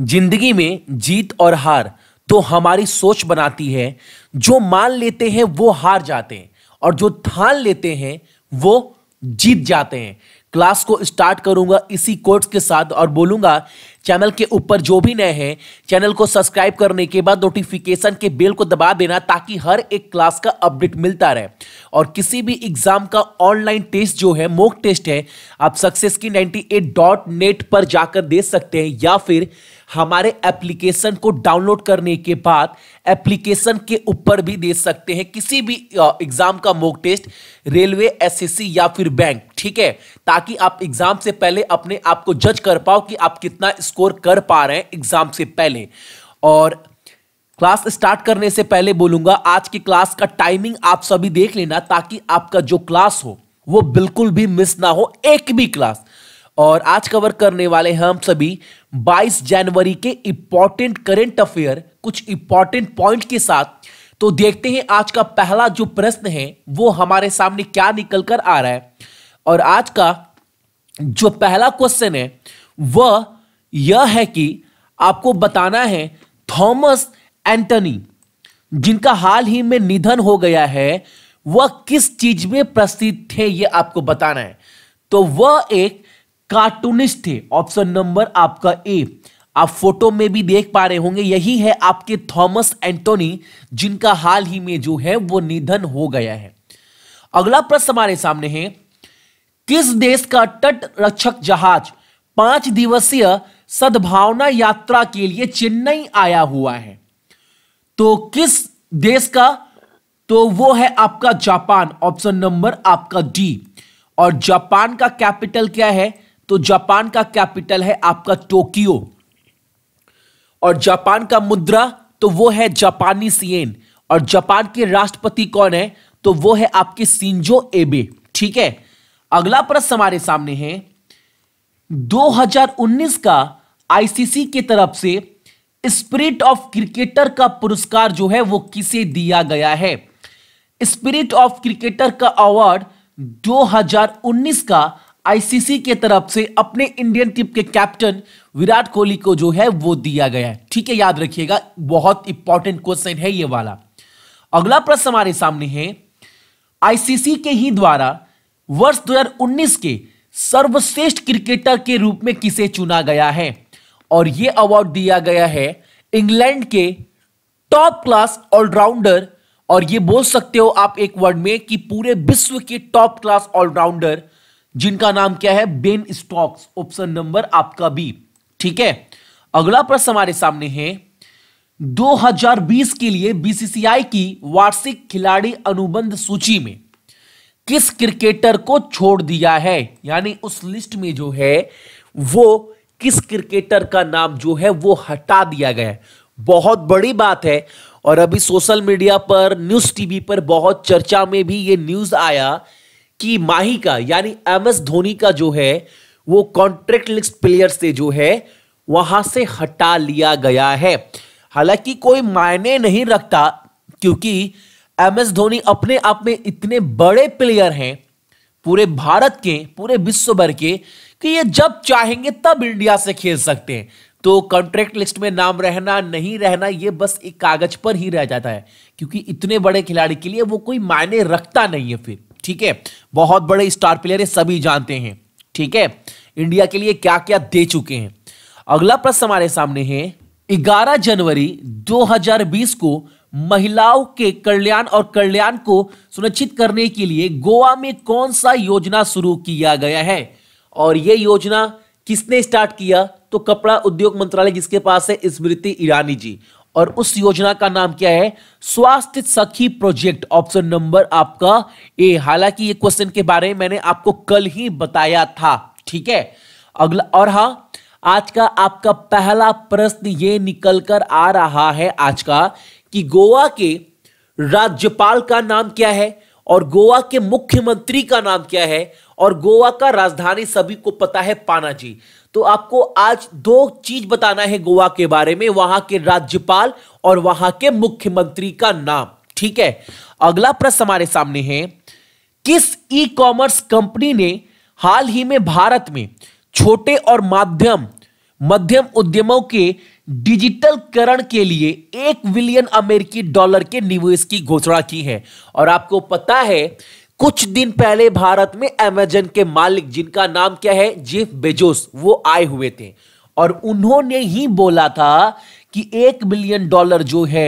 जिंदगी में जीत और हार तो हमारी सोच बनाती है जो मान लेते हैं वो हार जाते हैं और जो ठान लेते हैं वो जीत जाते हैं क्लास को स्टार्ट करूंगा इसी कोर्ट्स के साथ और बोलूंगा चैनल के ऊपर जो भी नए हैं चैनल को सब्सक्राइब करने के बाद नोटिफिकेशन के बेल को दबा देना ताकि हर एक क्लास का अपडेट मिलता रहे और किसी भी एग्जाम का ऑनलाइन टेस्ट जो है मोक टेस्ट है आप सक्सेस की नाइन्टी पर जाकर दे सकते हैं या फिर हमारे एप्लीकेशन को डाउनलोड करने के बाद एप्लीकेशन के ऊपर भी दे सकते हैं किसी भी एग्जाम का मोक टेस्ट रेलवे एसएससी या फिर बैंक ठीक है ताकि आप एग्जाम से पहले अपने आप को जज कर पाओ कि आप कितना स्कोर कर पा रहे हैं एग्जाम से पहले और क्लास स्टार्ट करने से पहले बोलूंगा आज की क्लास का टाइमिंग आप सभी देख लेना ताकि आपका जो क्लास हो वो बिल्कुल भी मिस ना हो एक भी क्लास और आज कवर करने वाले हम सभी 22 जनवरी के इंपॉर्टेंट करेंट अफेयर कुछ इंपॉर्टेंट पॉइंट के साथ तो देखते हैं आज का पहला जो प्रश्न है वो हमारे सामने क्या निकल कर आ रहा है और आज का जो पहला क्वेश्चन है वह यह है कि आपको बताना है थॉमस एंटनी जिनका हाल ही में निधन हो गया है वह किस चीज में प्रसिद्ध थे यह आपको बताना है तो वह एक कार्टूनिस्ट थे ऑप्शन नंबर आपका ए आप फोटो में भी देख पा रहे होंगे यही है आपके थॉमस एंटोनी जिनका हाल ही में जो है वो निधन हो गया है अगला प्रश्न हमारे सामने है किस देश का तट रक्षक जहाज पांच दिवसीय सद्भावना यात्रा के लिए चेन्नई आया हुआ है तो किस देश का तो वो है आपका जापान ऑप्शन नंबर आपका डी और जापान का कैपिटल क्या है तो जापान का कैपिटल है आपका टोक्यो और जापान का मुद्रा तो वो है जापानी सीएन और जापान के राष्ट्रपति कौन है तो वो है आपके सिंजो एबे ठीक है अगला प्रश्न हमारे सामने है 2019 का आईसीसी की तरफ से स्पिरिट ऑफ क्रिकेटर का पुरस्कार जो है वो किसे दिया गया है स्पिरिट ऑफ क्रिकेटर का अवार्ड 2019 का आईसीसी के तरफ से अपने इंडियन टीम के कैप्टन विराट कोहली को जो है वो दिया गया है ठीक है याद रखिएगा बहुत इंपॉर्टेंट क्वेश्चन है ये वाला अगला प्रश्न हमारे सामने है आईसीसी के ही द्वारा वर्ष 2019 के सर्वश्रेष्ठ क्रिकेटर के रूप में किसे चुना गया है और यह अवार्ड दिया गया है इंग्लैंड के टॉप क्लास ऑलराउंडर और ये बोल सकते हो आप एक वर्ड में कि पूरे विश्व के टॉप क्लास ऑलराउंडर जिनका नाम क्या है बेन स्टॉक्स ऑप्शन नंबर आपका बी ठीक है अगला प्रश्न हमारे सामने है 2020 के लिए बीसीसीआई की वार्षिक खिलाड़ी अनुबंध सूची में किस क्रिकेटर को छोड़ दिया है यानी उस लिस्ट में जो है वो किस क्रिकेटर का नाम जो है वो हटा दिया गया है बहुत बड़ी बात है और अभी सोशल मीडिया पर न्यूज टीवी पर बहुत चर्चा में भी ये न्यूज आया कि माही का यानी एम एस धोनी का जो है वो कॉन्ट्रैक्ट लिस्ट प्लेयर से जो है वहां से हटा लिया गया है हालांकि कोई मायने नहीं रखता क्योंकि एम एस धोनी अपने आप में इतने बड़े प्लेयर हैं पूरे भारत के पूरे विश्व भर के कि ये जब चाहेंगे तब इंडिया से खेल सकते हैं तो कॉन्ट्रैक्ट लिस्ट में नाम रहना नहीं रहना ये बस एक कागज पर ही रह जाता है क्योंकि इतने बड़े खिलाड़ी के लिए वो कोई मायने रखता नहीं है फिर ठीक है बहुत बड़े स्टार प्लेयर है सभी जानते हैं ठीक है इंडिया के लिए क्या क्या दे चुके हैं अगला प्रश्न हमारे सामने है 11 जनवरी 2020 को महिलाओं के कल्याण और कल्याण को सुनिश्चित करने के लिए गोवा में कौन सा योजना शुरू किया गया है और यह योजना किसने स्टार्ट किया तो कपड़ा उद्योग मंत्रालय जिसके पास है स्मृति ईरानी जी और उस योजना का नाम क्या है स्वास्थ्य सखी प्रोजेक्ट ऑप्शन नंबर आपका ए हालांकि ये क्वेश्चन के बारे में मैंने आपको कल ही बताया था ठीक है अगला और हाँ आज का आपका पहला प्रश्न ये निकल कर आ रहा है आज का कि गोवा के राज्यपाल का नाम क्या है और गोवा के मुख्यमंत्री का नाम क्या है और गोवा का राजधानी सभी को पता है पानाजी तो आपको आज दो चीज बताना है गोवा के बारे में वहां के राज्यपाल और वहां के मुख्यमंत्री का नाम ठीक है अगला प्रश्न हमारे सामने है किस ई कॉमर्स कंपनी ने हाल ही में भारत में छोटे और माध्यम मध्यम उद्यमों के डिजिटलकरण के लिए एक बिलियन अमेरिकी डॉलर के निवेश की घोषणा की है और आपको पता है कुछ दिन पहले भारत में अमेजन के मालिक जिनका नाम क्या है जेफ बेजोस वो आए हुए थे और उन्होंने ही बोला था कि एक बिलियन डॉलर जो है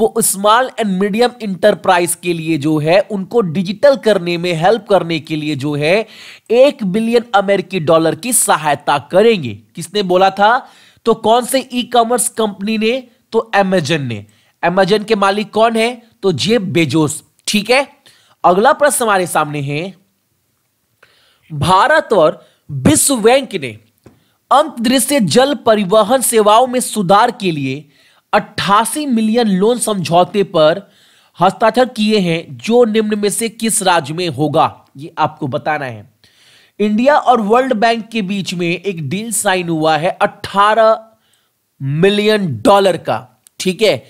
वो स्मॉल एंड मीडियम इंटरप्राइज के लिए जो है उनको डिजिटल करने में हेल्प करने के लिए जो है एक बिलियन अमेरिकी डॉलर की सहायता करेंगे किसने बोला था तो कौन से ई कॉमर्स कंपनी ने तो अमेजन ने अमेजन के मालिक कौन है तो जेब बेजोस ठीक है अगला प्रश्न हमारे सामने है भारत और विश्व बैंक ने अंतरिक्ष जल परिवहन सेवाओं में सुधार के लिए 88 मिलियन लोन समझौते पर हस्ताक्षर किए हैं जो निम्न में से किस राज्य में होगा ये आपको बताना है इंडिया और वर्ल्ड बैंक के बीच में एक डील साइन हुआ है 18 मिलियन डॉलर का ठीक है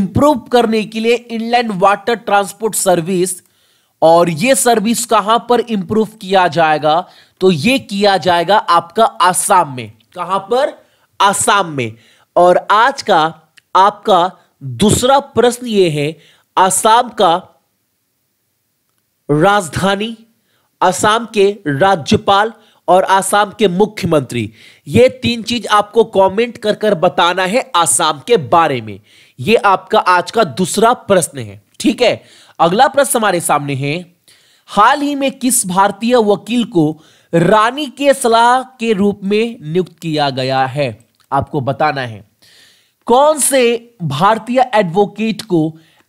इंप्रूव करने के लिए इनलैंड वाटर ट्रांसपोर्ट सर्विस और ये सर्विस कहां पर इंप्रूव किया जाएगा तो ये किया जाएगा आपका आसाम में कहां पर आसाम में और आज का आपका दूसरा प्रश्न ये है आसाम का राजधानी आसाम के राज्यपाल और आसाम के मुख्यमंत्री ये तीन चीज आपको कमेंट कर कर बताना है आसाम के बारे में ये आपका आज का दूसरा प्रश्न है ठीक है अगला प्रश्न हमारे सामने है हाल ही में किस भारतीय वकील को रानी के सलाह के रूप में नियुक्त किया गया है आपको बताना है कौन से भारतीय एडवोकेट को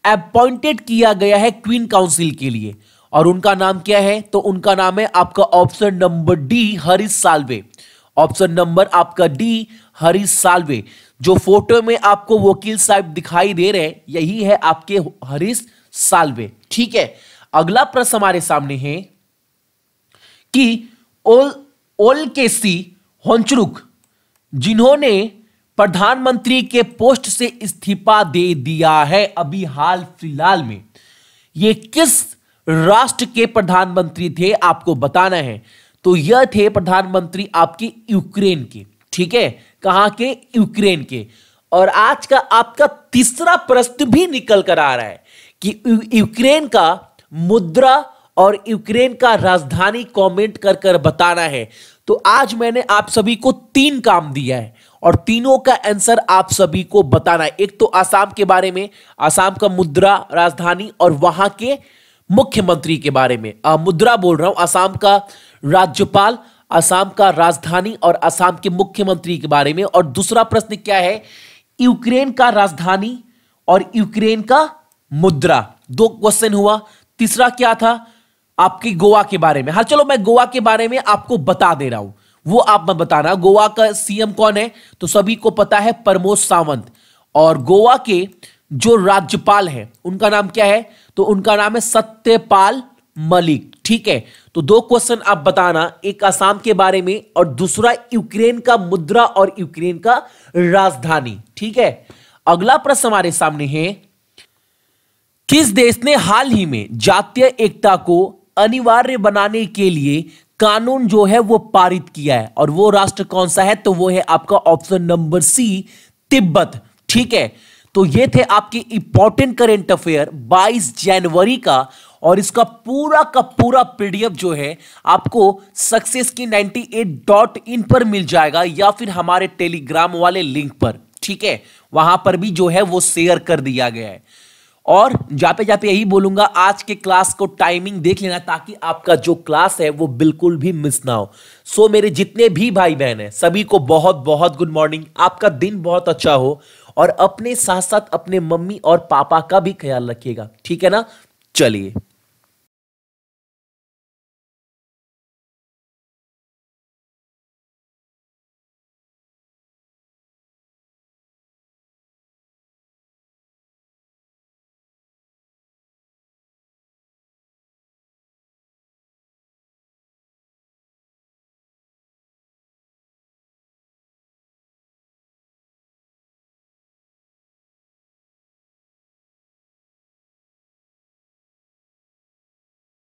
अपॉइंटेड किया गया है क्वीन काउंसिल के लिए और उनका नाम क्या है तो उनका नाम है आपका option number D Harish Salve option number आपका डी हरीश सालवे जो फोटो में आपको वकील साहब दिखाई दे रहे हैं यही है आपके हरीश सालवे ठीक है अगला प्रश्न हमारे सामने है कि ओल ओल के सी होंचरुक जिन्होंने प्रधानमंत्री के पोस्ट से इस्तीफा दे दिया है अभी हाल फिलहाल में ये किस राष्ट्र के प्रधानमंत्री थे आपको बताना है तो यह थे प्रधानमंत्री आपके यूक्रेन के ठीक है कहा के यूक्रेन के और आज का आपका तीसरा प्रश्न भी निकल कर आ रहा है कि यूक्रेन का मुद्रा और यूक्रेन का राजधानी कमेंट कर कर बताना है तो आज मैंने आप सभी को तीन काम दिया है और तीनों का आंसर आप सभी को बताना है एक तो आसाम के बारे में आसाम का मुद्रा राजधानी और वहां के मुख्यमंत्री के बारे में आ, मुद्रा बोल रहा हूं आसाम का राज्यपाल असम का राजधानी और असम के मुख्यमंत्री के बारे में और दूसरा प्रश्न क्या है यूक्रेन का राजधानी और यूक्रेन का मुद्रा दो क्वेश्चन हुआ तीसरा क्या था आपकी गोवा के बारे में हाँ चलो मैं गोवा के बारे में आपको बता दे रहा हूं वो आप मैं बताना गोवा का सीएम कौन है तो सभी को पता है प्रमोद सावंत और गोवा के जो राज्यपाल है उनका नाम क्या है तो उनका नाम है सत्यपाल मलिक ठीक है तो दो क्वेश्चन आप बताना एक आसाम के बारे में और दूसरा यूक्रेन का मुद्रा और यूक्रेन का राजधानी ठीक है अगला प्रश्न हमारे सामने है किस देश ने हाल ही में जातीय एकता को अनिवार्य बनाने के लिए कानून जो है वो पारित किया है और वो राष्ट्र कौन सा है तो वो है आपका ऑप्शन नंबर सी तिब्बत ठीक है तो ये थे आपके इंपॉर्टेंट करेंट अफेयर 22 जनवरी का और इसका पूरा का पूरा पीडीएफ जो है आपको सक्सेस की नाइनटी एट डॉट इन पर मिल जाएगा या फिर हमारे टेलीग्राम वाले लिंक पर ठीक है वहां पर भी जो है वो शेयर कर दिया गया है और जाते जाते यही बोलूंगा आज के क्लास को टाइमिंग देख लेना ताकि आपका जो क्लास है वो बिल्कुल भी मिस ना हो सो मेरे जितने भी भाई बहन हैं सभी को बहुत बहुत गुड मॉर्निंग आपका दिन बहुत अच्छा हो और अपने साथ साथ अपने मम्मी और पापा का भी ख्याल रखिएगा ठीक है ना चलिए